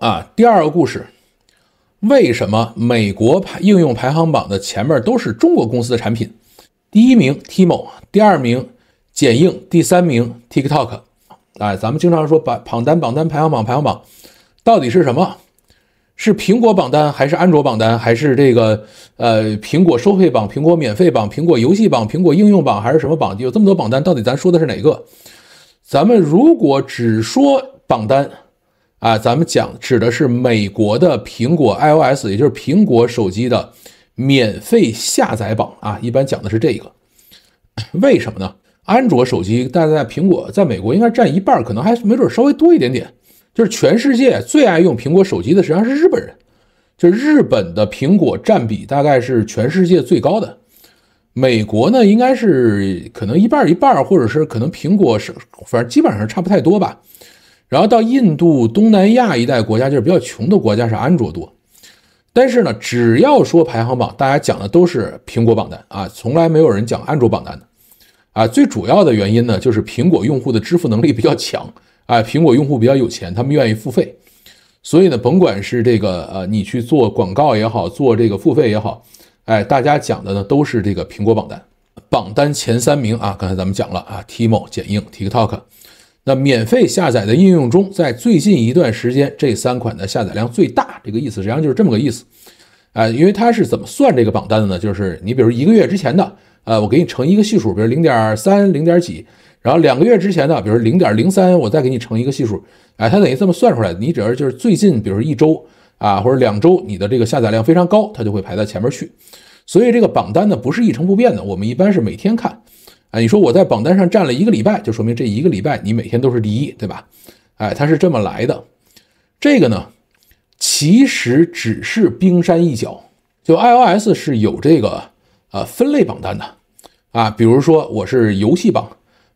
啊，第二个故事，为什么美国排应用排行榜的前面都是中国公司的产品？第一名 Timo，第二名剪映，第三名 TikTok。哎，咱们经常说榜榜单榜单排行榜排行榜，到底是什么？是苹果榜单还是安卓榜单还是这个呃苹果收费榜、苹果免费榜、苹果游戏榜、苹果应用榜还是什么榜？有这么多榜单，到底咱说的是哪个？咱们如果只说榜单。啊，咱们讲指的是美国的苹果 iOS，也就是苹果手机的免费下载榜啊。一般讲的是这个，为什么呢？安卓手机大概在苹果，在美国应该占一半，可能还没准稍微多一点点。就是全世界最爱用苹果手机的实际上是日本人，就是日本的苹果占比大概是全世界最高的。美国呢，应该是可能一半一半，或者是可能苹果是，反正基本上差不太多吧。然后到印度、东南亚一带国家，就是比较穷的国家，是安卓多。但是呢，只要说排行榜，大家讲的都是苹果榜单啊，从来没有人讲安卓榜单的啊。最主要的原因呢，就是苹果用户的支付能力比较强啊，苹果用户比较有钱，他们愿意付费。所以呢，甭管是这个呃，你去做广告也好，做这个付费也好，哎，大家讲的呢都是这个苹果榜单。榜单前三名啊，刚才咱们讲了啊 t i m o 剪映、TikTok。那免费下载的应用中，在最近一段时间，这三款的下载量最大，这个意思实际上就是这么个意思，啊，因为它是怎么算这个榜单的呢？就是你比如一个月之前的，呃，我给你乘一个系数，比如零点三、零点几，然后两个月之前的，比如零点零三，我再给你乘一个系数，哎，它等于这么算出来的。你只要就是最近，比如一周啊或者两周，你的这个下载量非常高，它就会排在前面去。所以这个榜单呢不是一成不变的，我们一般是每天看。啊，你说我在榜单上站了一个礼拜，就说明这一个礼拜你每天都是第一，对吧？哎，它是这么来的。这个呢，其实只是冰山一角。就 iOS 是有这个呃分类榜单的啊，比如说我是游戏榜，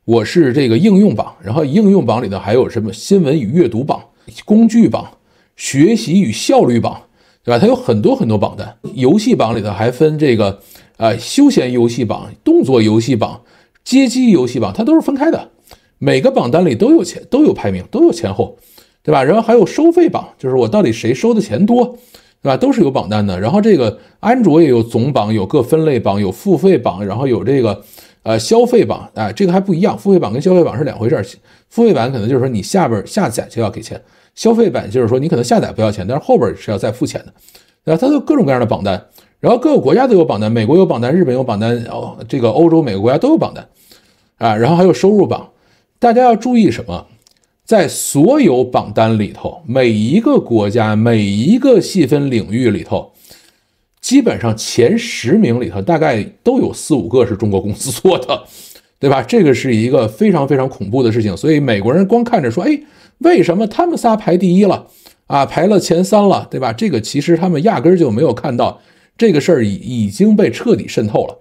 我是这个应用榜，然后应用榜里头还有什么新闻与阅读榜、工具榜、学习与效率榜，对吧？它有很多很多榜单。游戏榜里头还分这个呃休闲游戏榜、动作游戏榜。街机游戏榜它都是分开的，每个榜单里都有前都有排名，都有前后，对吧？然后还有收费榜，就是我到底谁收的钱多，对吧？都是有榜单的。然后这个安卓也有总榜，有各分类榜，有付费榜，然后有这个呃消费榜啊，这个还不一样，付费榜跟消费榜是两回事儿。付费版可能就是说你下边下载就要给钱，消费版就是说你可能下载不要钱，但是后边是要再付钱的，对吧？它有各种各样的榜单。然后各个国家都有榜单，美国有榜单，日本有榜单，哦，这个欧洲、每个国家都有榜单，啊，然后还有收入榜，大家要注意什么？在所有榜单里头，每一个国家、每一个细分领域里头，基本上前十名里头，大概都有四五个是中国公司做的，对吧？这个是一个非常非常恐怖的事情。所以美国人光看着说，哎，为什么他们仨排第一了？啊，排了前三了，对吧？这个其实他们压根儿就没有看到。这个事儿已已经被彻底渗透了。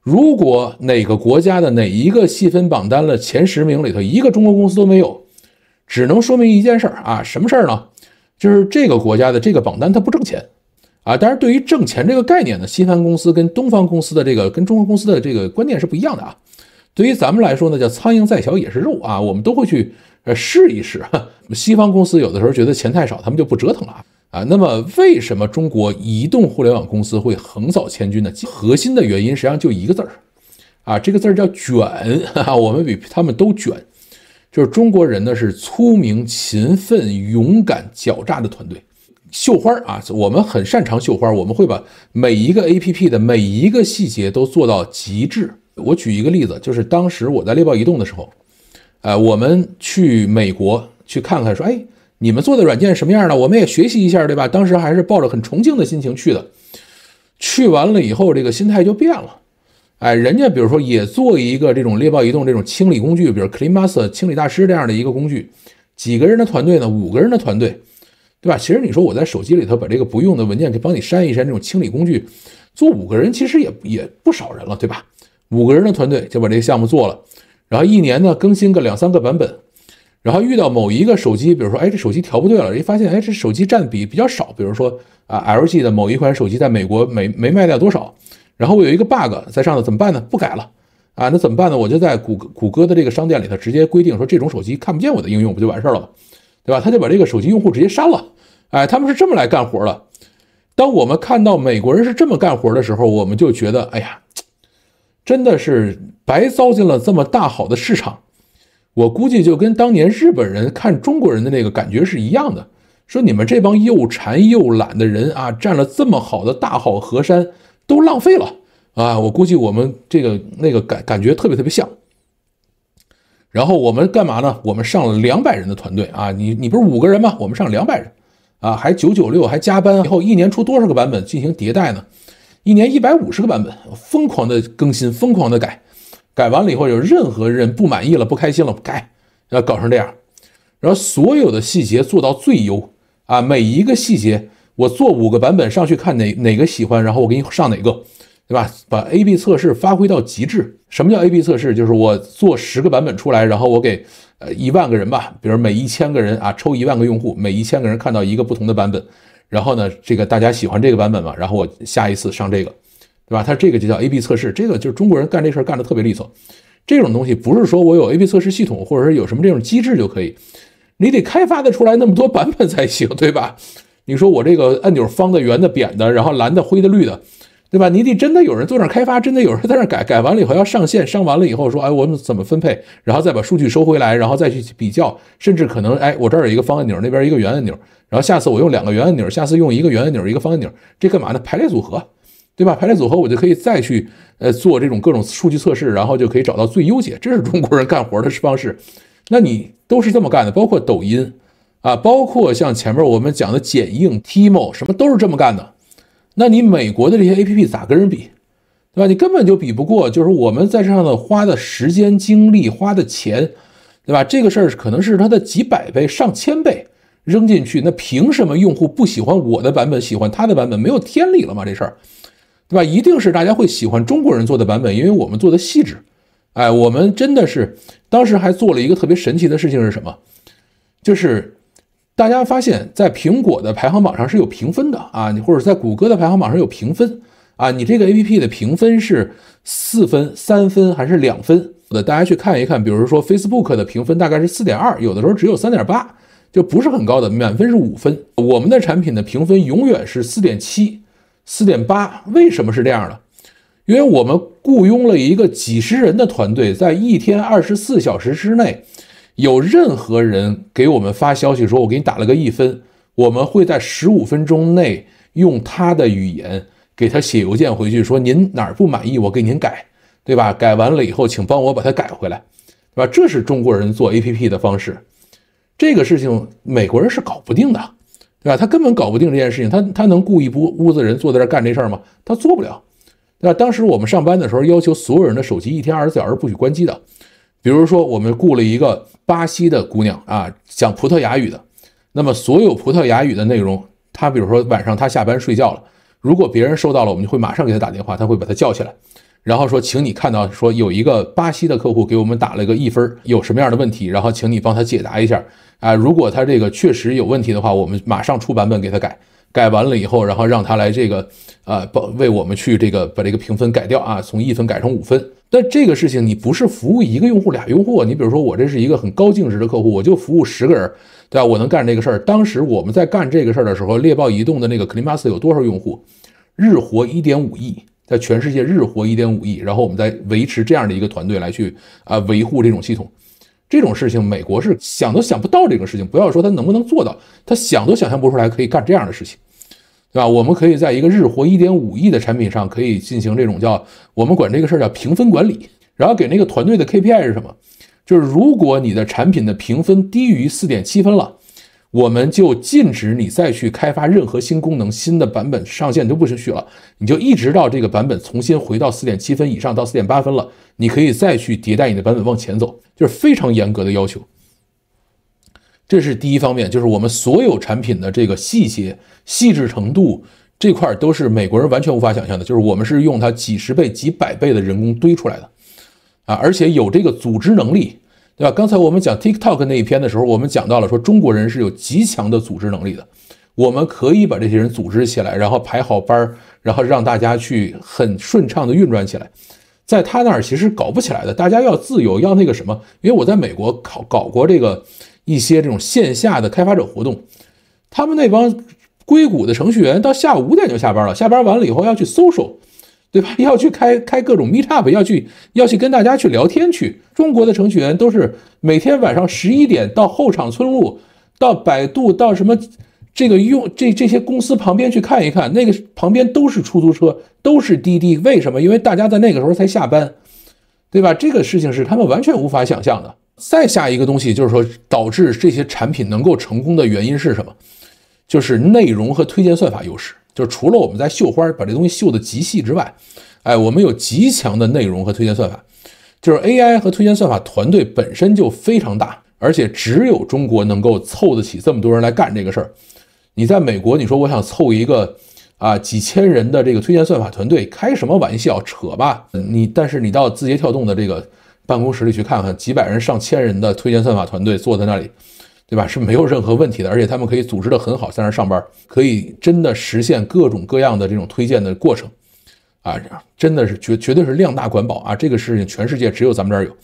如果哪个国家的哪一个细分榜单的前十名里头一个中国公司都没有，只能说明一件事儿啊，什么事儿呢？就是这个国家的这个榜单它不挣钱啊。但是对于挣钱这个概念呢，西方公司跟东方公司的这个跟中国公司的这个观念是不一样的啊。对于咱们来说呢，叫苍蝇再小也是肉啊，我们都会去呃试一试。西方公司有的时候觉得钱太少，他们就不折腾了啊。啊，那么为什么中国移动互联网公司会横扫千军呢？核心的原因实际上就一个字儿，啊，这个字儿叫卷。哈哈，我们比他们都卷，就是中国人呢是聪明、勤奋、勇敢、狡诈的团队。绣花啊，我们很擅长绣花，我们会把每一个 APP 的每一个细节都做到极致。我举一个例子，就是当时我在猎豹移动的时候，呃，我们去美国去看看，说，哎。你们做的软件什么样的？我们也学习一下，对吧？当时还是抱着很崇敬的心情去的，去完了以后，这个心态就变了。哎，人家比如说也做一个这种猎豹移动这种清理工具，比如 Clean Master 清理大师这样的一个工具，几个人的团队呢？五个人的团队，对吧？其实你说我在手机里头把这个不用的文件给帮你删一删，这种清理工具做五个人其实也也不少人了，对吧？五个人的团队就把这个项目做了，然后一年呢更新个两三个版本。然后遇到某一个手机，比如说，哎，这手机调不对了，一发现，哎，这手机占比比较少，比如说啊，LG 的某一款手机在美国没没卖掉多少，然后我有一个 bug 在上头，怎么办呢？不改了，啊，那怎么办呢？我就在谷歌谷歌的这个商店里头直接规定说，这种手机看不见我的应用，不就完事儿了，对吧？他就把这个手机用户直接删了，哎，他们是这么来干活的。当我们看到美国人是这么干活的时候，我们就觉得，哎呀，真的是白糟践了这么大好的市场。我估计就跟当年日本人看中国人的那个感觉是一样的，说你们这帮又馋又懒的人啊，占了这么好的大好河山都浪费了啊！我估计我们这个那个感感觉特别特别像。然后我们干嘛呢？我们上了两百人的团队啊，你你不是五个人吗？我们上两百人啊，还九九六，还加班，以后一年出多少个版本进行迭代呢？一年一百五十个版本，疯狂的更新，疯狂的改。改完了以后，有任何人不满意了、不开心了，改要搞成这样。然后所有的细节做到最优啊，每一个细节我做五个版本上去看哪哪个喜欢，然后我给你上哪个，对吧？把 A/B 测试发挥到极致。什么叫 A/B 测试？就是我做十个版本出来，然后我给呃一万个人吧，比如每一千个人啊抽一万个用户，每一千个人看到一个不同的版本，然后呢这个大家喜欢这个版本嘛？然后我下一次上这个。对吧？它这个就叫 A/B 测试，这个就是中国人干这事儿干的特别利索。这种东西不是说我有 A/B 测试系统，或者是有什么这种机制就可以，你得开发的出来那么多版本才行，对吧？你说我这个按钮方的、圆的、扁的，然后蓝的、灰的、绿的，对吧？你得真的有人坐那开发，真的有人在那改，改完了以后要上线，上完了以后说，哎，我们怎么分配，然后再把数据收回来，然后再去比较，甚至可能，哎，我这儿有一个方按钮，那边一个圆按钮，然后下次我用两个圆按钮，下次用一个圆按钮一个方按钮，这干嘛呢？排列组合。对吧？排列组合，我就可以再去呃做这种各种数据测试，然后就可以找到最优解。这是中国人干活的方式。那你都是这么干的，包括抖音啊，包括像前面我们讲的剪映、Timo 什么都是这么干的。那你美国的这些 A P P 咋跟人比？对吧？你根本就比不过。就是我们在这上的花的时间、精力、花的钱，对吧？这个事儿可能是它的几百倍、上千倍扔进去。那凭什么用户不喜欢我的版本，喜欢他的版本？没有天理了吗？这事儿？对吧？一定是大家会喜欢中国人做的版本，因为我们做的细致。哎，我们真的是当时还做了一个特别神奇的事情是什么？就是大家发现，在苹果的排行榜上是有评分的啊，你或者在谷歌的排行榜上有评分啊，你这个 APP 的评分是四分、三分还是两分？大家去看一看，比如说 Facebook 的评分大概是四点二，有的时候只有三点八，就不是很高的，满分是五分。我们的产品的评分永远是四点七。四点八，为什么是这样的？因为我们雇佣了一个几十人的团队，在一天二十四小时之内，有任何人给我们发消息说“我给你打了个一分”，我们会在十五分钟内用他的语言给他写邮件回去，说“您哪儿不满意，我给您改”，对吧？改完了以后，请帮我把它改回来，对吧？这是中国人做 A P P 的方式，这个事情美国人是搞不定的。对吧？他根本搞不定这件事情，他他能雇一屋屋子人坐在这干这事儿吗？他做不了，对吧？当时我们上班的时候要求所有人的手机一天二十四小时不许关机的。比如说，我们雇了一个巴西的姑娘啊，讲葡萄牙语的，那么所有葡萄牙语的内容，他比如说晚上他下班睡觉了，如果别人收到了，我们就会马上给他打电话，他会把他叫起来。然后说，请你看到说有一个巴西的客户给我们打了一个一分，有什么样的问题？然后请你帮他解答一下。啊，如果他这个确实有问题的话，我们马上出版本给他改，改完了以后，然后让他来这个，啊，帮为我们去这个把这个评分改掉啊，从一分改成五分。但这个事情你不是服务一个用户俩用户，你比如说我这是一个很高净值的客户，我就服务十个人，对吧？我能干这个事儿。当时我们在干这个事儿的时候，猎豹移动的那个 Clean Master 有多少用户？日活一点五亿。在全世界日活一点五亿，然后我们再维持这样的一个团队来去啊维护这种系统，这种事情美国是想都想不到。这种事情不要说他能不能做到，他想都想象不出来可以干这样的事情，对吧？我们可以在一个日活一点五亿的产品上，可以进行这种叫我们管这个事儿叫评分管理，然后给那个团队的 KPI 是什么？就是如果你的产品的评分低于四点七分了。我们就禁止你再去开发任何新功能、新的版本上线都不允许了。你就一直到这个版本重新回到四点七分以上到四点八分了，你可以再去迭代你的版本往前走，就是非常严格的要求。这是第一方面，就是我们所有产品的这个细节、细致程度这块都是美国人完全无法想象的，就是我们是用它几十倍、几百倍的人工堆出来的，啊，而且有这个组织能力。对吧？刚才我们讲 TikTok 那一篇的时候，我们讲到了说中国人是有极强的组织能力的，我们可以把这些人组织起来，然后排好班儿，然后让大家去很顺畅的运转起来。在他那儿其实搞不起来的，大家要自由，要那个什么。因为我在美国考搞过这个一些这种线下的开发者活动，他们那帮硅谷的程序员到下午五点就下班了，下班完了以后要去搜索。对吧？要去开开各种 Meetup，要去要去跟大家去聊天去。中国的程序员都是每天晚上十一点到后场村路，到百度，到什么这个用这这些公司旁边去看一看。那个旁边都是出租车，都是滴滴。为什么？因为大家在那个时候才下班，对吧？这个事情是他们完全无法想象的。再下一个东西就是说，导致这些产品能够成功的原因是什么？就是内容和推荐算法优势。就是除了我们在绣花，把这东西绣的极细之外，哎，我们有极强的内容和推荐算法。就是 AI 和推荐算法团队本身就非常大，而且只有中国能够凑得起这么多人来干这个事儿。你在美国，你说我想凑一个啊几千人的这个推荐算法团队，开什么玩笑，扯吧！你但是你到字节跳动的这个办公室里去看看，几百人、上千人的推荐算法团队坐在那里。对吧？是没有任何问题的，而且他们可以组织得很好，在那上班，可以真的实现各种各样的这种推荐的过程，啊，真的是绝绝对是量大管饱啊！这个事情全世界只有咱们这儿有，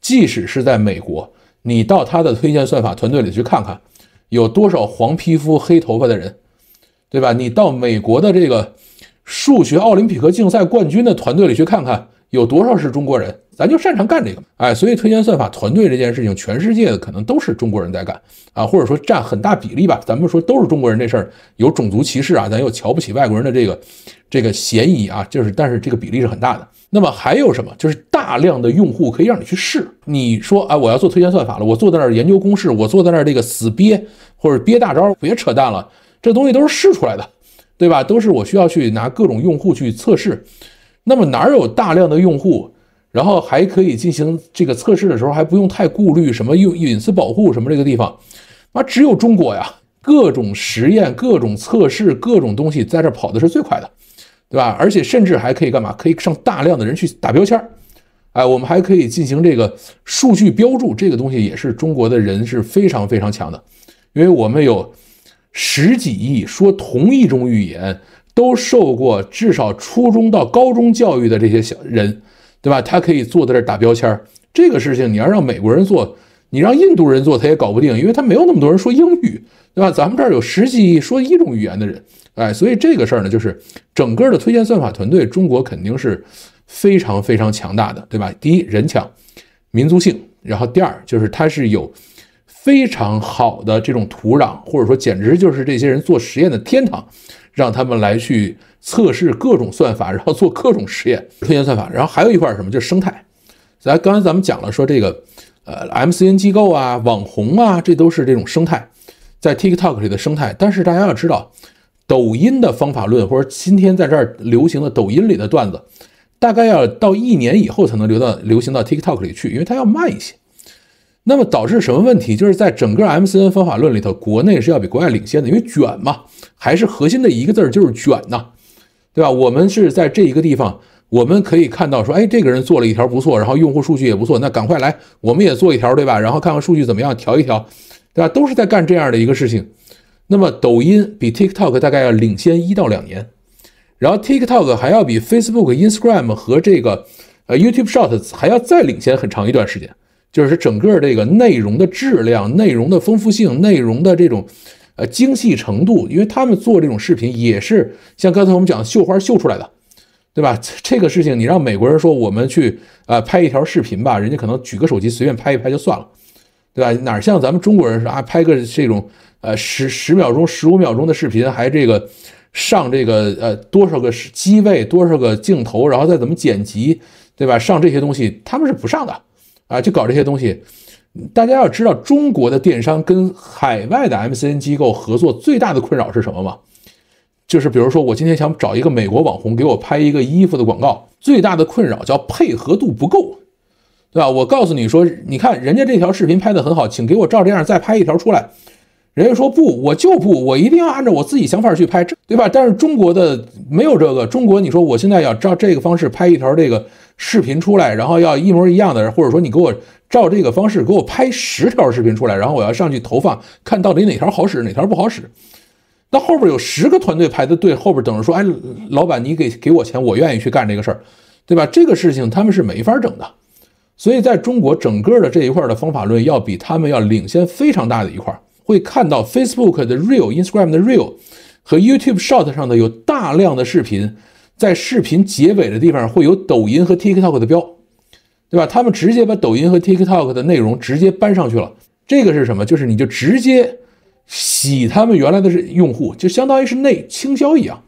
即使是在美国，你到他的推荐算法团队里去看看，有多少黄皮肤黑头发的人，对吧？你到美国的这个数学奥林匹克竞赛冠军的团队里去看看，有多少是中国人？咱就擅长干这个，哎，所以推荐算法团队这件事情，全世界的可能都是中国人在干啊，或者说占很大比例吧。咱们说都是中国人这事儿有种族歧视啊，咱又瞧不起外国人的这个这个嫌疑啊，就是但是这个比例是很大的。那么还有什么？就是大量的用户可以让你去试。你说，哎，我要做推荐算法了，我坐在那儿研究公式，我坐在那儿这个死憋或者憋大招，别扯淡了，这东西都是试出来的，对吧？都是我需要去拿各种用户去测试。那么哪有大量的用户？然后还可以进行这个测试的时候，还不用太顾虑什么用隐私保护什么这个地方，啊，只有中国呀，各种实验、各种测试、各种东西在这跑的是最快的，对吧？而且甚至还可以干嘛？可以上大量的人去打标签儿，哎，我们还可以进行这个数据标注，这个东西也是中国的人是非常非常强的，因为我们有十几亿说同一种语言、都受过至少初中到高中教育的这些小人。对吧？他可以坐在这儿打标签儿，这个事情你要让美国人做，你让印度人做他也搞不定，因为他没有那么多人说英语，对吧？咱们这儿有几亿说一种语言的人，哎，所以这个事儿呢，就是整个的推荐算法团队，中国肯定是非常非常强大的，对吧？第一，人强，民族性；然后第二，就是它是有。非常好的这种土壤，或者说简直就是这些人做实验的天堂，让他们来去测试各种算法，然后做各种实验，推荐算法。然后还有一块什么，就是生态。咱刚才咱们讲了说这个，呃，MCN 机构啊，网红啊，这都是这种生态，在 TikTok 里的生态。但是大家要知道，抖音的方法论或者今天在这儿流行的抖音里的段子，大概要到一年以后才能流到流行到 TikTok 里去，因为它要慢一些。那么导致什么问题？就是在整个 M C N 方法论里头，国内是要比国外领先的，因为卷嘛，还是核心的一个字儿就是卷呐，对吧？我们是在这一个地方，我们可以看到说，哎，这个人做了一条不错，然后用户数据也不错，那赶快来，我们也做一条，对吧？然后看看数据怎么样，调一调，对吧？都是在干这样的一个事情。那么抖音比 TikTok 大概要领先一到两年，然后 TikTok 还要比 Facebook、Instagram 和这个呃 YouTube s h o r t 还要再领先很长一段时间。就是整个这个内容的质量、内容的丰富性、内容的这种呃精细程度，因为他们做这种视频也是像刚才我们讲的绣花绣出来的，对吧？这个事情你让美国人说我们去呃拍一条视频吧，人家可能举个手机随便拍一拍就算了，对吧？哪像咱们中国人是啊，拍个这种呃十十秒钟、十五秒钟的视频，还这个上这个呃多少个机位、多少个镜头，然后再怎么剪辑，对吧？上这些东西他们是不上的。啊，就搞这些东西，大家要知道中国的电商跟海外的 MCN 机构合作最大的困扰是什么吗？就是比如说我今天想找一个美国网红给我拍一个衣服的广告，最大的困扰叫配合度不够，对吧？我告诉你说，你看人家这条视频拍的很好，请给我照这样再拍一条出来，人家说不，我就不，我一定要按照我自己想法去拍，这对吧？但是中国的没有这个，中国你说我现在要照这个方式拍一条这个。视频出来，然后要一模一样的，或者说你给我照这个方式给我拍十条视频出来，然后我要上去投放，看到底哪条好使，哪条不好使。那后边有十个团队排的队，后边等着说，哎，老板你给给我钱，我愿意去干这个事儿，对吧？这个事情他们是没法整的。所以在中国整个的这一块的方法论要比他们要领先非常大的一块。会看到 Facebook 的 Real、Instagram 的 Real 和 YouTube Short 上的有大量的视频。在视频结尾的地方会有抖音和 TikTok 的标，对吧？他们直接把抖音和 TikTok 的内容直接搬上去了。这个是什么？就是你就直接洗他们原来的用户，就相当于是内倾销一样，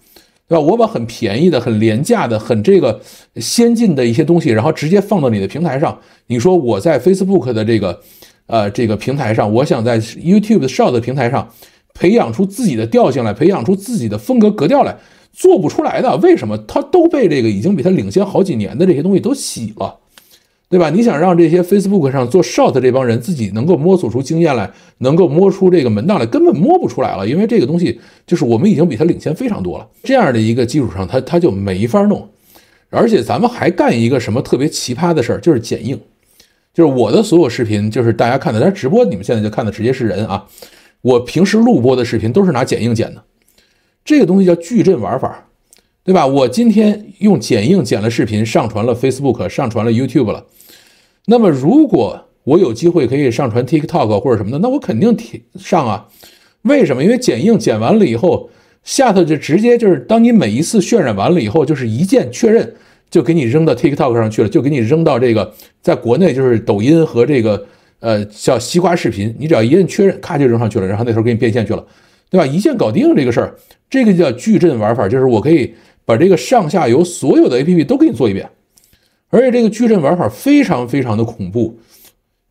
对吧？我把很便宜的、很廉价的、很这个先进的一些东西，然后直接放到你的平台上。你说我在 Facebook 的这个呃这个平台上，我想在 YouTube 的 r t 平台上培养出自己的调性来，培养出自己的风格格调来。做不出来的，为什么他都被这个已经比他领先好几年的这些东西都洗了，对吧？你想让这些 Facebook 上做 Short 这帮人自己能够摸索出经验来，能够摸出这个门道来，根本摸不出来了。因为这个东西就是我们已经比他领先非常多了，这样的一个基础上，他他就没法弄。而且咱们还干一个什么特别奇葩的事儿，就是剪映，就是我的所有视频，就是大家看的，但是直播你们现在就看的直接是人啊，我平时录播的视频都是拿剪映剪的。这个东西叫矩阵玩法，对吧？我今天用剪映剪了视频，上传了 Facebook，上传了 YouTube 了。那么如果我有机会可以上传 TikTok 或者什么的，那我肯定提上啊。为什么？因为剪映剪完了以后，下头就直接就是，当你每一次渲染完了以后，就是一键确认，就给你扔到 TikTok 上去了，就给你扔到这个在国内就是抖音和这个呃叫西瓜视频，你只要一摁确认，咔就扔上去了，然后那时候给你变现去了。对吧？一键搞定这个事儿，这个叫矩阵玩法，就是我可以把这个上下游所有的 APP 都给你做一遍，而且这个矩阵玩法非常非常的恐怖。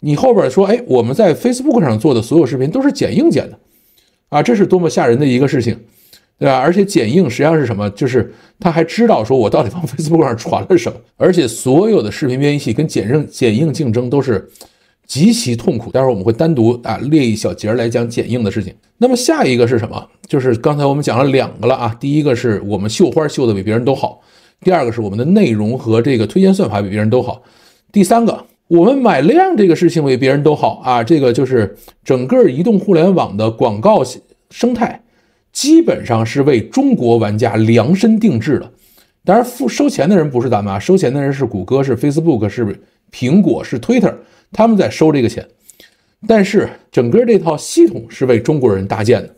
你后边说，哎，我们在 Facebook 上做的所有视频都是剪映剪的，啊，这是多么吓人的一个事情，对吧？而且剪映实际上是什么？就是他还知道说我到底往 Facebook 上传了什么，而且所有的视频编辑器跟剪映剪映竞争都是。极其痛苦。待会儿我们会单独啊列一小节来讲剪映的事情。那么下一个是什么？就是刚才我们讲了两个了啊。第一个是我们绣花绣的比别人都好，第二个是我们的内容和这个推荐算法比别人都好。第三个，我们买量这个事情比别人都好啊。这个就是整个移动互联网的广告生态，基本上是为中国玩家量身定制的。当然付收钱的人不是咱们啊，收钱的人是谷歌、是 Facebook、是苹果、是 Twitter。他们在收这个钱，但是整个这套系统是为中国人搭建的，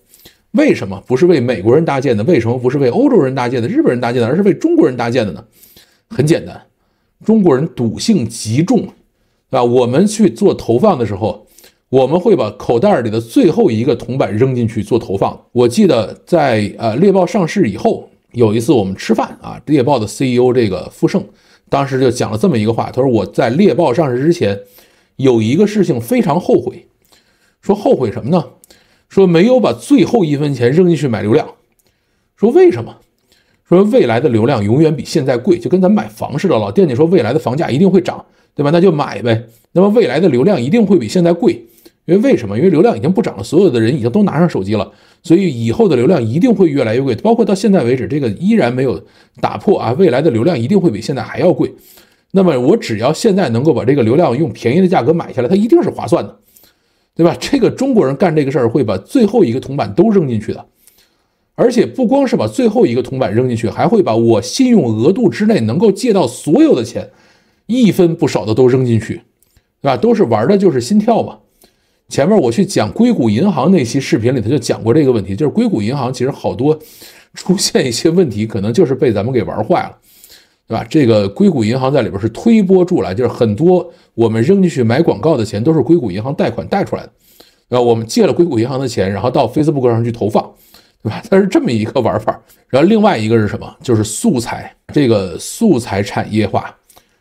为什么不是为美国人搭建的？为什么不是为欧洲人搭建的、日本人搭建的，而是为中国人搭建的呢？很简单，中国人赌性极重，啊，我们去做投放的时候，我们会把口袋里的最后一个铜板扔进去做投放。我记得在呃猎豹上市以后，有一次我们吃饭啊，猎豹的 CEO 这个傅盛当时就讲了这么一个话，他说我在猎豹上市之前。有一个事情非常后悔，说后悔什么呢？说没有把最后一分钱扔进去买流量。说为什么？说未来的流量永远比现在贵，就跟咱买房似的，老惦记说未来的房价一定会涨，对吧？那就买呗。那么未来的流量一定会比现在贵，因为为什么？因为流量已经不涨了，所有的人已经都拿上手机了，所以以后的流量一定会越来越贵。包括到现在为止，这个依然没有打破啊。未来的流量一定会比现在还要贵。那么我只要现在能够把这个流量用便宜的价格买下来，它一定是划算的，对吧？这个中国人干这个事儿会把最后一个铜板都扔进去的，而且不光是把最后一个铜板扔进去，还会把我信用额度之内能够借到所有的钱，一分不少的都扔进去，对吧？都是玩的就是心跳嘛。前面我去讲硅谷银行那期视频里，他就讲过这个问题，就是硅谷银行其实好多出现一些问题，可能就是被咱们给玩坏了。对吧？这个硅谷银行在里边是推波助澜，就是很多我们扔进去买广告的钱，都是硅谷银行贷款贷出来的，对吧？我们借了硅谷银行的钱，然后到 Facebook 上去投放，对吧？它是这么一个玩法。然后另外一个是什么？就是素材，这个素材产业化。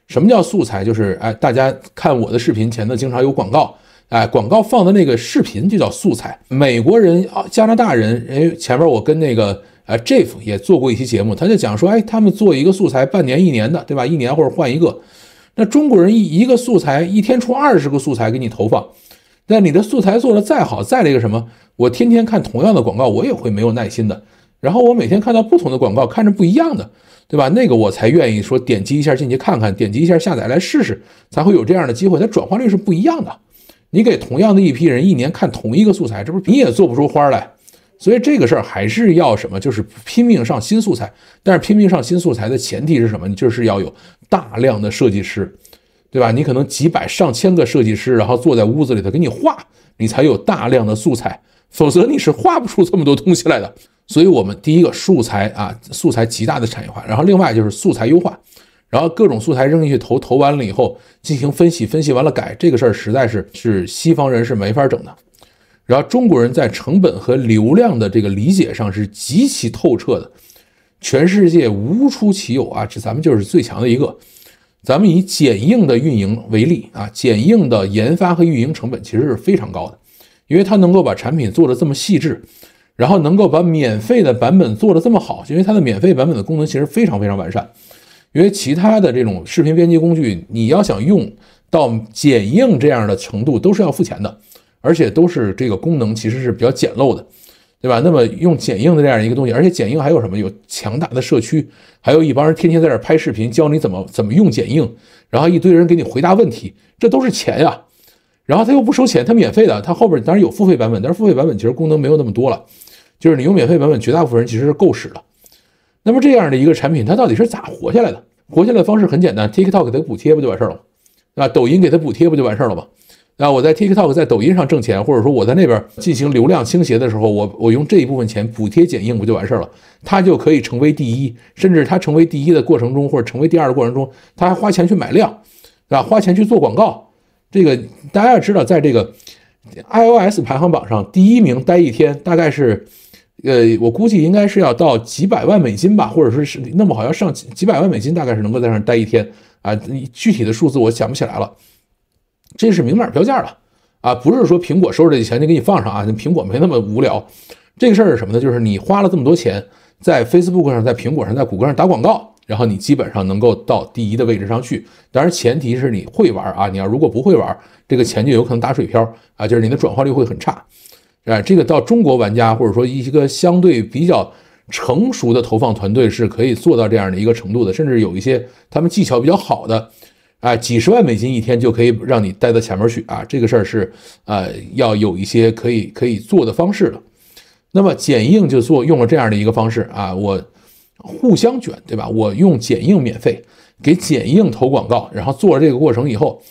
什么叫素材？就是哎，大家看我的视频前头经常有广告，哎，广告放的那个视频就叫素材。美国人啊，加拿大人，哎，前面我跟那个。啊，Jeff 也做过一期节目，他就讲说，哎，他们做一个素材半年一年的，对吧？一年或者换一个，那中国人一一个素材一天出二十个素材给你投放，那你的素材做的再好再那个什么，我天天看同样的广告，我也会没有耐心的。然后我每天看到不同的广告，看着不一样的，对吧？那个我才愿意说点击一下进去看看，点击一下下载来试试，才会有这样的机会。它转化率是不一样的。你给同样的一批人一年看同一个素材，这不是你也做不出花来？所以这个事儿还是要什么？就是拼命上新素材。但是拼命上新素材的前提是什么？你就是要有大量的设计师，对吧？你可能几百上千个设计师，然后坐在屋子里头给你画，你才有大量的素材。否则你是画不出这么多东西来的。所以我们第一个素材啊，素材极大的产业化。然后另外就是素材优化，然后各种素材扔进去投，投完了以后进行分析，分析完了改。这个事儿实在是是西方人是没法整的。然后中国人在成本和流量的这个理解上是极其透彻的，全世界无出其有啊！这咱们就是最强的一个。咱们以剪映的运营为例啊，剪映的研发和运营成本其实是非常高的，因为它能够把产品做的这么细致，然后能够把免费的版本做的这么好，因为它的免费版本的功能其实非常非常完善。因为其他的这种视频编辑工具，你要想用到剪映这样的程度，都是要付钱的。而且都是这个功能其实是比较简陋的，对吧？那么用剪映的这样一个东西，而且剪映还有什么？有强大的社区，还有一帮人天天在这拍视频，教你怎么怎么用剪映，然后一堆人给你回答问题，这都是钱呀。然后他又不收钱，他免费的，他后边当然有付费版本，但是付费版本其实功能没有那么多了，就是你用免费版本，绝大部分人其实是够使了。那么这样的一个产品，它到底是咋活下来的？活下来的方式很简单，TikTok 给他补贴不就完事儿了？啊，抖音给他补贴不就完事儿了吗？啊，我在 TikTok 在抖音上挣钱，或者说我在那边进行流量倾斜的时候，我我用这一部分钱补贴剪映，不就完事儿了？他就可以成为第一，甚至他成为第一的过程中，或者成为第二的过程中，他还花钱去买量，对吧？花钱去做广告。这个大家要知道，在这个 iOS 排行榜上，第一名待一天，大概是呃，我估计应该是要到几百万美金吧，或者说是那么好像上几百万美金，大概是能够在那儿待一天啊。具体的数字我想不起来了。这是明码标价了，啊，不是说苹果收这钱就给你放上啊，苹果没那么无聊。这个事儿是什么呢？就是你花了这么多钱在 Facebook 上、在苹果上、在谷歌上打广告，然后你基本上能够到第一的位置上去。当然前提是你会玩啊，你要如果不会玩，这个钱就有可能打水漂啊，就是你的转化率会很差。啊，这个到中国玩家或者说一个相对比较成熟的投放团队是可以做到这样的一个程度的，甚至有一些他们技巧比较好的。啊，几十万美金一天就可以让你待到前面去啊！这个事儿是，呃，要有一些可以可以做的方式了。那么剪映就做用了这样的一个方式啊，我互相卷，对吧？我用剪映免费给剪映投广告，然后做了这个过程以后，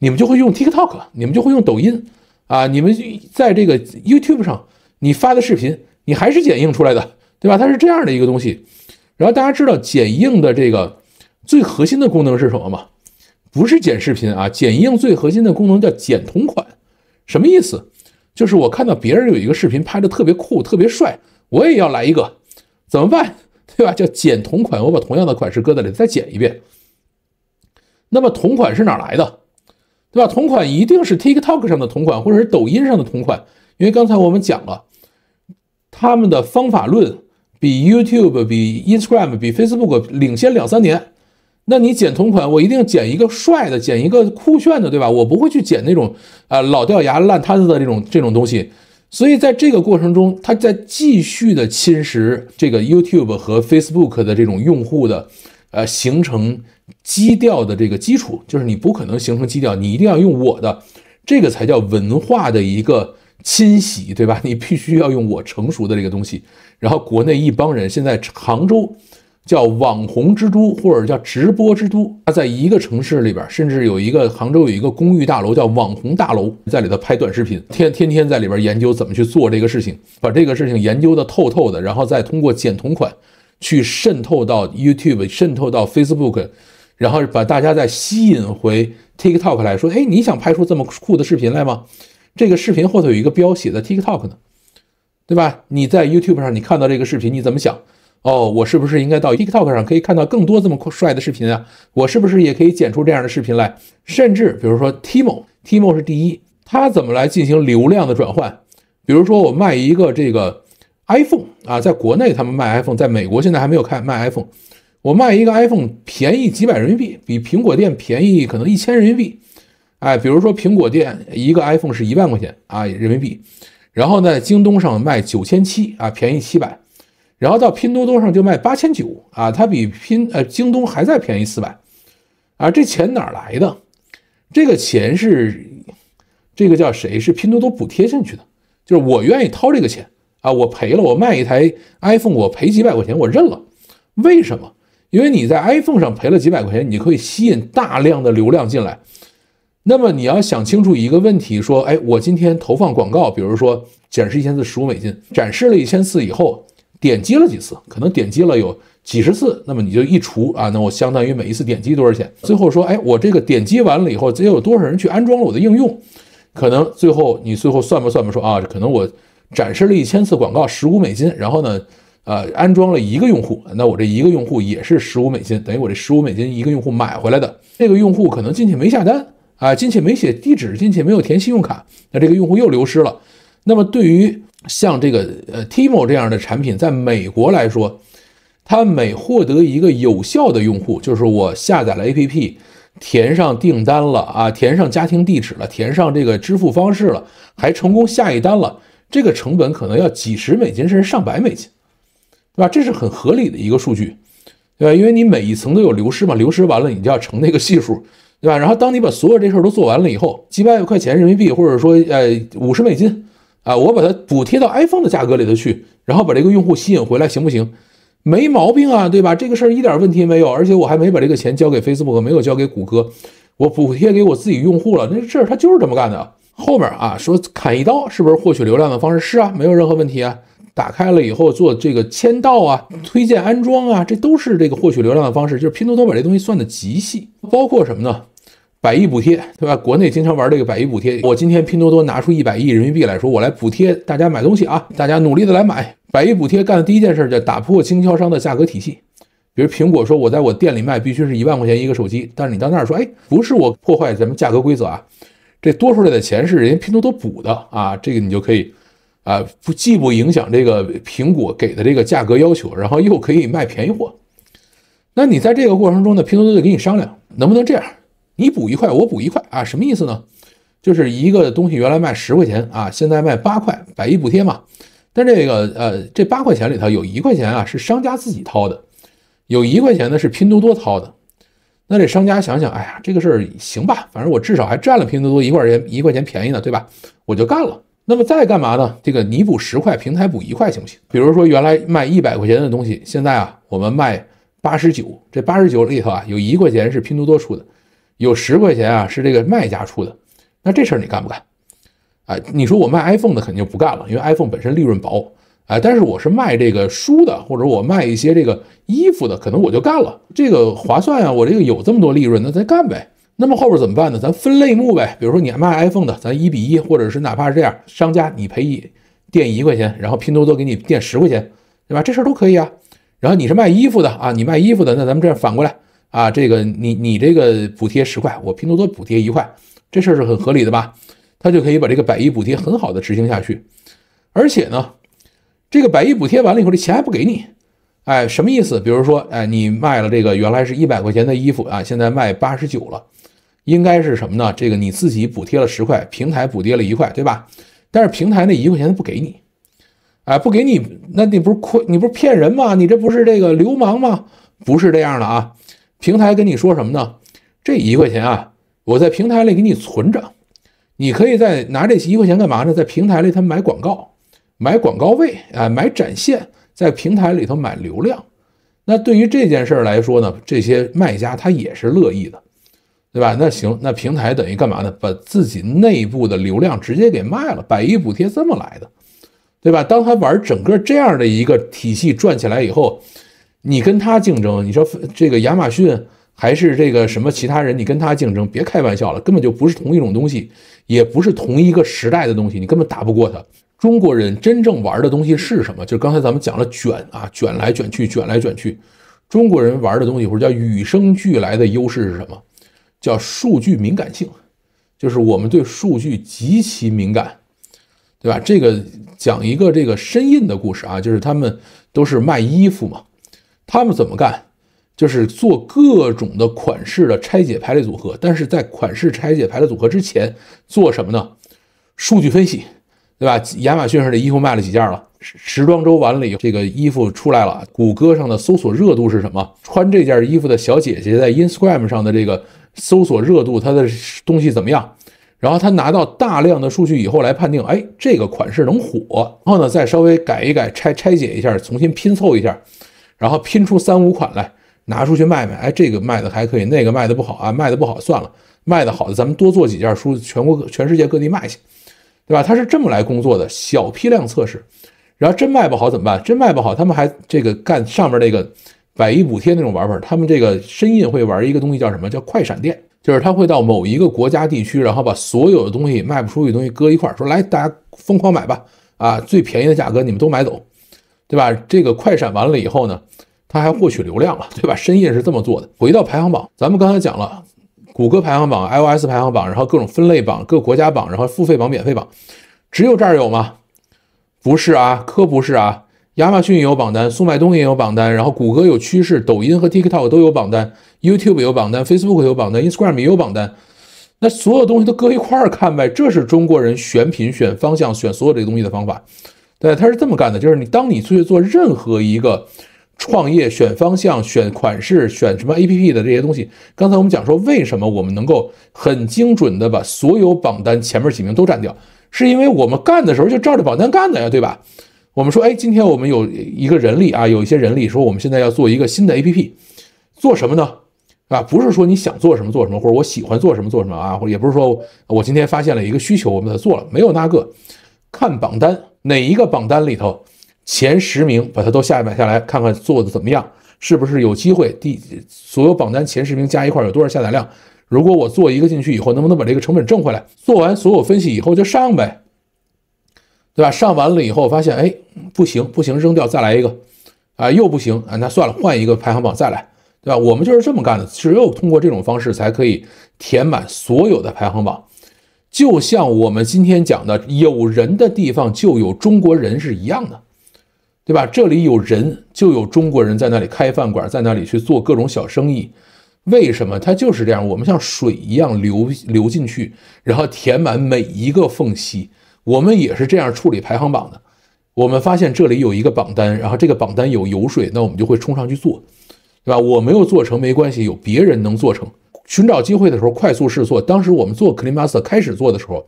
你们就会用 TikTok，你们就会用抖音啊，你们在这个 YouTube 上你发的视频，你还是剪映出来的，对吧？它是这样的一个东西。然后大家知道剪映的这个最核心的功能是什么吗？不是剪视频啊，剪映最核心的功能叫剪同款，什么意思？就是我看到别人有一个视频拍的特别酷、特别帅，我也要来一个，怎么办？对吧？叫剪同款，我把同样的款式搁在里，再剪一遍。那么同款是哪来的？对吧？同款一定是 TikTok 上的同款，或者是抖音上的同款，因为刚才我们讲了，他们的方法论比 YouTube、比 Instagram、比 Facebook 领先两三年。那你剪同款，我一定剪一个帅的，剪一个酷炫的，对吧？我不会去剪那种，呃，老掉牙、烂摊子的这种这种东西。所以在这个过程中，他在继续的侵蚀这个 YouTube 和 Facebook 的这种用户的，呃，形成基调的这个基础。就是你不可能形成基调，你一定要用我的，这个才叫文化的一个侵袭，对吧？你必须要用我成熟的这个东西。然后国内一帮人现在杭州。叫网红之都，或者叫直播之都。它在一个城市里边，甚至有一个杭州有一个公寓大楼叫网红大楼，在里头拍短视频，天天天在里边研究怎么去做这个事情，把这个事情研究的透透的，然后再通过剪同款，去渗透到 YouTube，渗透到 Facebook，然后把大家再吸引回 TikTok 来说，哎，你想拍出这么酷的视频来吗？这个视频后头有一个标写的 TikTok 呢，对吧？你在 YouTube 上你看到这个视频，你怎么想？哦，我是不是应该到 TikTok 上可以看到更多这么酷帅的视频啊？我是不是也可以剪出这样的视频来？甚至比如说 Timo，Timo 是第一，他怎么来进行流量的转换？比如说我卖一个这个 iPhone 啊，在国内他们卖 iPhone，在美国现在还没有开卖 iPhone。我卖一个 iPhone，便宜几百人民币，比苹果店便宜可能一千人民币。哎，比如说苹果店一个 iPhone 是一万块钱啊，人民币，然后在京东上卖九千七啊，便宜七百。然后到拼多多上就卖八千九啊，它比拼呃京东还在便宜四百，啊，这钱哪来的？这个钱是这个叫谁？是拼多多补贴进去的？就是我愿意掏这个钱啊，我赔了，我卖一台 iPhone，我赔几百块钱，我认了。为什么？因为你在 iPhone 上赔了几百块钱，你可以吸引大量的流量进来。那么你要想清楚一个问题：说，哎，我今天投放广告，比如说展示一千次十五美金，展示了一千次以后。点击了几次？可能点击了有几十次，那么你就一除啊，那我相当于每一次点击多少钱？最后说，哎，我这个点击完了以后，这有多少人去安装了我的应用？可能最后你最后算吧算吧，说啊，可能我展示了一千次广告，十五美金，然后呢，呃，安装了一个用户，那我这一个用户也是十五美金，等于我这十五美金一个用户买回来的。这个用户可能进去没下单啊，进去没写地址，进去没有填信用卡，那这个用户又流失了。那么对于像这个呃 Timo 这样的产品，在美国来说，它每获得一个有效的用户，就是我下载了 APP，填上订单了啊，填上家庭地址了，填上这个支付方式了，还成功下一单了，这个成本可能要几十美金，甚至上百美金，对吧？这是很合理的一个数据，对吧？因为你每一层都有流失嘛，流失完了你就要乘那个系数，对吧？然后当你把所有这事儿都做完了以后，几百块钱人民币，或者说呃五十美金。啊，我把它补贴到 iPhone 的价格里头去，然后把这个用户吸引回来，行不行？没毛病啊，对吧？这个事儿一点问题没有，而且我还没把这个钱交给 Facebook，没有交给谷歌，我补贴给我自己用户了。那这儿他就是这么干的。后面啊，说砍一刀是不是获取流量的方式？是啊，没有任何问题啊。打开了以后做这个签到啊，推荐安装啊，这都是这个获取流量的方式。就是拼多多把这东西算的极细，包括什么呢？百亿补贴，对吧？国内经常玩这个百亿补贴。我今天拼多多拿出一百亿人民币来说，我来补贴大家买东西啊！大家努力的来买。百亿补贴干的第一件事叫打破经销商的价格体系，比如苹果说我在我店里卖必须是一万块钱一个手机，但是你到那儿说，哎，不是我破坏咱们价格规则啊，这多出来的钱是人家拼多多补的啊，这个你就可以啊，不既不影响这个苹果给的这个价格要求，然后又可以卖便宜货。那你在这个过程中呢，拼多多就跟你商量能不能这样。你补一块，我补一块啊？什么意思呢？就是一个东西原来卖十块钱啊，现在卖八块，百亿补贴嘛。但这个呃，这八块钱里头有一块钱啊是商家自己掏的，有一块钱呢是拼多多掏的。那这商家想想，哎呀，这个事儿行吧，反正我至少还占了拼多多一块钱一块钱便宜呢，对吧？我就干了。那么再干嘛呢？这个你补十块，平台补一块，行不行？比如说原来卖一百块钱的东西，现在啊我们卖八十九，这八十九里头啊有一块钱是拼多多出的。有十块钱啊，是这个卖家出的，那这事儿你干不干？哎，你说我卖 iPhone 的肯定就不干了，因为 iPhone 本身利润薄，哎，但是我是卖这个书的，或者我卖一些这个衣服的，可能我就干了，这个划算啊，我这个有这么多利润，那再干呗。那么后边怎么办呢？咱分类目呗，比如说你卖 iPhone 的，咱一比一，或者是哪怕是这样，商家你赔垫一块钱，然后拼多多给你垫十块钱，对吧？这事儿都可以啊。然后你是卖衣服的啊，你卖衣服的，那咱们这样反过来。啊，这个你你这个补贴十块，我拼多多补贴一块，这事儿是很合理的吧？他就可以把这个百亿补贴很好的执行下去。而且呢，这个百亿补贴完了以后，这钱还不给你，哎，什么意思？比如说，哎，你卖了这个原来是一百块钱的衣服啊，现在卖八十九了，应该是什么呢？这个你自己补贴了十块，平台补贴了一块，对吧？但是平台那一块钱不给你，哎，不给你，那你不是亏，你不是骗人吗？你这不是这个流氓吗？不是这样的啊。平台跟你说什么呢？这一块钱啊，我在平台里给你存着，你可以在拿这一块钱干嘛呢？在平台里他买广告，买广告位啊，买展现，在平台里头买流量。那对于这件事儿来说呢，这些卖家他也是乐意的，对吧？那行，那平台等于干嘛呢？把自己内部的流量直接给卖了，百亿补贴这么来的，对吧？当他玩整个这样的一个体系转起来以后。你跟他竞争，你说这个亚马逊还是这个什么其他人？你跟他竞争，别开玩笑了，根本就不是同一种东西，也不是同一个时代的东西，你根本打不过他。中国人真正玩的东西是什么？就是刚才咱们讲了卷啊，卷来卷去，卷来卷去。中国人玩的东西或者叫与生俱来的优势是什么？叫数据敏感性，就是我们对数据极其敏感，对吧？这个讲一个这个深印的故事啊，就是他们都是卖衣服嘛。他们怎么干？就是做各种的款式的拆解、排列组合。但是在款式拆解、排列组合之前，做什么呢？数据分析，对吧？亚马逊上的衣服卖了几件了？时装周完了以后，这个衣服出来了。谷歌上的搜索热度是什么？穿这件衣服的小姐姐在 Instagram 上的这个搜索热度，她的东西怎么样？然后他拿到大量的数据以后，来判定，哎，这个款式能火。然后呢，再稍微改一改，拆拆解一下，重新拼凑一下。然后拼出三五款来，拿出去卖卖。哎，这个卖的还可以，那个卖的不好啊，卖的不好算了。卖的好的，咱们多做几件，书，全国、全世界各地卖去，对吧？他是这么来工作的，小批量测试。然后真卖不好怎么办？真卖不好，他们还这个干上面那个百亿补贴那种玩法。他们这个深印会玩一个东西叫什么？叫快闪电，就是他会到某一个国家地区，然后把所有的东西卖不出去的东西搁一块，说来大家疯狂买吧，啊，最便宜的价格你们都买走。对吧？这个快闪完了以后呢，他还获取流量了，对吧？深夜是这么做的。回到排行榜，咱们刚才讲了，谷歌排行榜、iOS 排行榜，然后各种分类榜、各国家榜，然后付费榜、免费榜，只有这儿有吗？不是啊，可不是啊。亚马逊也有榜单，速卖通也有榜单，然后谷歌有趋势，抖音和 TikTok 都有榜单，YouTube 有榜单，Facebook 有榜单，Instagram 也有榜单。那所有东西都搁一块儿看呗，这是中国人选品、选方向、选所有这个东西的方法。对，他是这么干的，就是你当你出去做任何一个创业，选方向、选款式、选什么 A P P 的这些东西。刚才我们讲说，为什么我们能够很精准的把所有榜单前面几名都占掉，是因为我们干的时候就照着榜单干的呀，对吧？我们说，哎，今天我们有一个人力啊，有一些人力说我们现在要做一个新的 A P P，做什么呢？啊，不是说你想做什么做什么，或者我喜欢做什么做什么啊，或者也不是说我今天发现了一个需求，我们才做了，没有那个，看榜单。哪一个榜单里头前十名，把它都下载下来看看做的怎么样，是不是有机会？第所有榜单前十名加一块有多少下载量？如果我做一个进去以后，能不能把这个成本挣回来？做完所有分析以后就上呗，对吧？上完了以后发现，哎，不行不行，扔掉再来一个，啊又不行啊，那算了，换一个排行榜再来，对吧？我们就是这么干的，只有通过这种方式才可以填满所有的排行榜。就像我们今天讲的，有人的地方就有中国人是一样的，对吧？这里有人，就有中国人在那里开饭馆，在那里去做各种小生意。为什么？他就是这样。我们像水一样流流进去，然后填满每一个缝隙。我们也是这样处理排行榜的。我们发现这里有一个榜单，然后这个榜单有油水，那我们就会冲上去做，对吧？我没有做成没关系，有别人能做成，寻找机会的时候，快速试错。当时我们做 Clean Master 开始做的时候，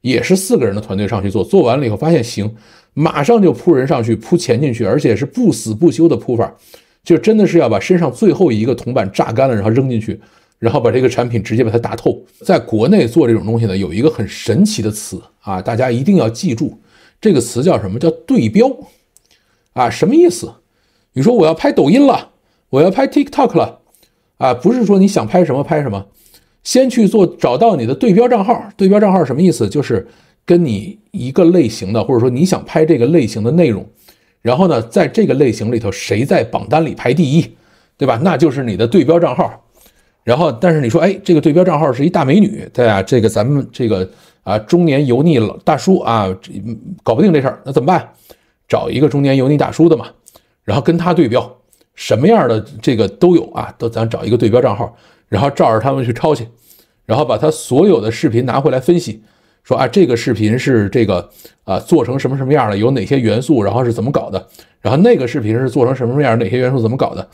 也是四个人的团队上去做。做完了以后发现行，马上就扑人上去，扑钱进去，而且是不死不休的扑法，就真的是要把身上最后一个铜板榨干了，然后扔进去，然后把这个产品直接把它打透。在国内做这种东西呢，有一个很神奇的词啊，大家一定要记住，这个词叫什么？叫对标啊？什么意思？你说我要拍抖音了，我要拍 TikTok 了。啊，不是说你想拍什么拍什么，先去做找到你的对标账号。对标账号什么意思？就是跟你一个类型的，或者说你想拍这个类型的内容，然后呢，在这个类型里头谁在榜单里排第一，对吧？那就是你的对标账号。然后，但是你说，哎，这个对标账号是一大美女，对啊，这个咱们这个啊中年油腻老大叔啊，搞不定这事儿，那怎么办？找一个中年油腻大叔的嘛，然后跟他对标。什么样的这个都有啊，都咱找一个对标账号，然后照着他们去抄去，然后把他所有的视频拿回来分析，说啊这个视频是这个啊做成什么什么样的，有哪些元素，然后是怎么搞的，然后那个视频是做成什么什么样，哪些元素怎么搞的，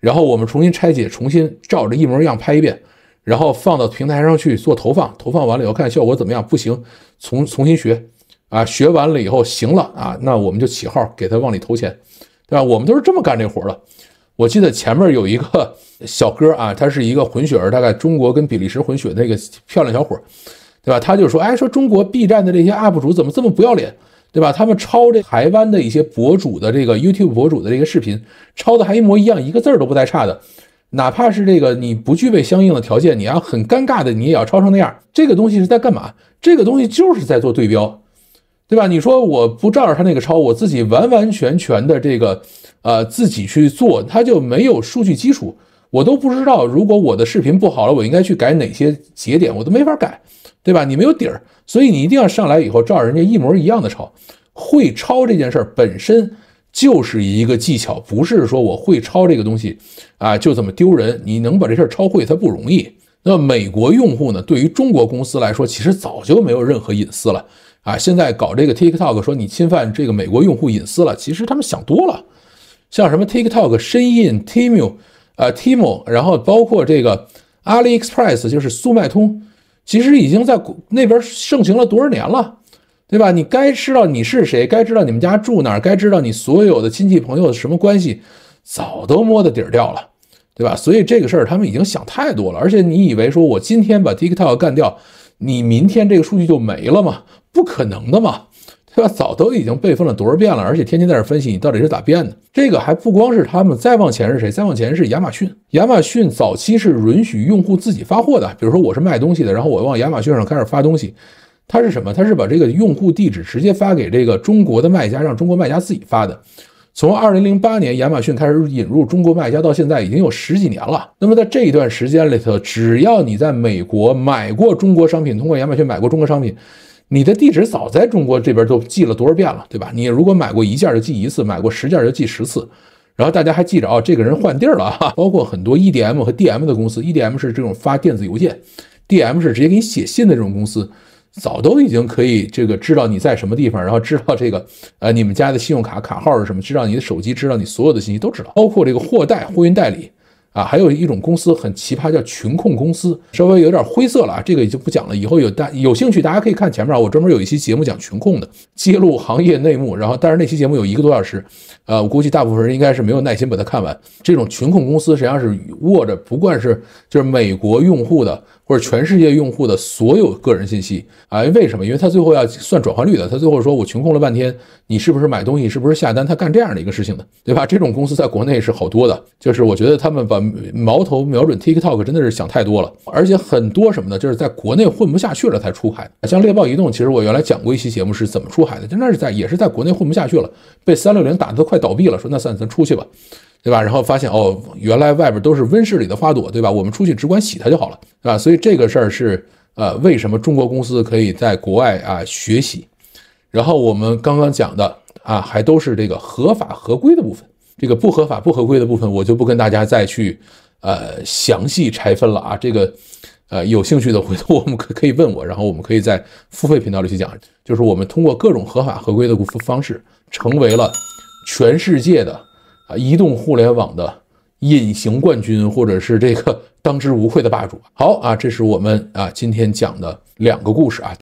然后我们重新拆解，重新照着一模一样拍一遍，然后放到平台上去做投放，投放完了以后看效果怎么样，不行，重重新学，啊学完了以后行了啊，那我们就起号给他往里投钱。对吧？我们都是这么干这活的。我记得前面有一个小哥啊，他是一个混血儿，大概中国跟比利时混血那个漂亮小伙，对吧？他就说：“哎，说中国 B 站的这些 UP 主怎么这么不要脸，对吧？他们抄这台湾的一些博主的这个 YouTube 博主的这个视频，抄的还一模一样，一个字儿都不带差的，哪怕是这个你不具备相应的条件，你要很尴尬的，你也要抄成那样。这个东西是在干嘛？这个东西就是在做对标。”对吧？你说我不照着他那个抄，我自己完完全全的这个，呃，自己去做，他就没有数据基础，我都不知道，如果我的视频不好了，我应该去改哪些节点，我都没法改，对吧？你没有底儿，所以你一定要上来以后照人家一模一样的抄。会抄这件事本身就是一个技巧，不是说我会抄这个东西啊，就这么丢人。你能把这事儿抄会，它不容易。那美国用户呢？对于中国公司来说，其实早就没有任何隐私了。啊，现在搞这个 TikTok 说你侵犯这个美国用户隐私了，其实他们想多了。像什么 TikTok、深印、Timu、呃 Timo，然后包括这个 AliExpress，就是速卖通，其实已经在那边盛行了多少年了，对吧？你该知道你是谁，该知道你们家住哪儿，该知道你所有的亲戚朋友什么关系，早都摸得底儿掉了，对吧？所以这个事儿他们已经想太多了。而且你以为说我今天把 TikTok 干掉，你明天这个数据就没了吗？不可能的嘛？对吧？早都已经备份了多少遍了，而且天天在这分析你到底是咋变的。这个还不光是他们，再往前是谁？再往前是亚马逊。亚马逊早期是允许用户自己发货的，比如说我是卖东西的，然后我往亚马逊上开始发东西。它是什么？它是把这个用户地址直接发给这个中国的卖家，让中国卖家自己发的。从二零零八年亚马逊开始引入中国卖家到现在已经有十几年了。那么在这一段时间里头，只要你在美国买过中国商品，通过亚马逊买过中国商品。你的地址早在中国这边都寄了多少遍了，对吧？你如果买过一件就寄一次，买过十件就寄十次，然后大家还记着啊，这个人换地儿了哈。包括很多 EDM 和 DM 的公司，EDM 是这种发电子邮件，DM 是直接给你写信的这种公司，早都已经可以这个知道你在什么地方，然后知道这个呃你们家的信用卡卡号是什么，知道你的手机，知道你所有的信息都知道，包括这个货代、货运代理。啊，还有一种公司很奇葩，叫群控公司，稍微有点灰色了啊，这个已经不讲了。以后有大有兴趣，大家可以看前面，我专门有一期节目讲群控的，揭露行业内幕。然后，但是那期节目有一个多小时，呃，我估计大部分人应该是没有耐心把它看完。这种群控公司实际上是握着，不管是就是美国用户的或者全世界用户的所有个人信息啊，为什么？因为他最后要算转化率的，他最后说我群控了半天，你是不是买东西，是不是下单？他干这样的一个事情的，对吧？这种公司在国内是好多的，就是我觉得他们把。矛头瞄准 TikTok，真的是想太多了，而且很多什么呢？就是在国内混不下去了才出海。像猎豹移动，其实我原来讲过一期节目是怎么出海的，真的是在也是在国内混不下去了，被三六零打的都快倒闭了，说那算咱出去吧，对吧？然后发现哦，原来外边都是温室里的花朵，对吧？我们出去只管洗它就好了，对吧？所以这个事儿是呃，为什么中国公司可以在国外啊学习？然后我们刚刚讲的啊，还都是这个合法合规的部分。这个不合法、不合规的部分，我就不跟大家再去呃详细拆分了啊。这个呃，有兴趣的回头我们可可以问我，然后我们可以在付费频道里去讲。就是我们通过各种合法合规的方式，成为了全世界的啊移动互联网的隐形冠军，或者是这个当之无愧的霸主。好啊，这是我们啊今天讲的两个故事啊。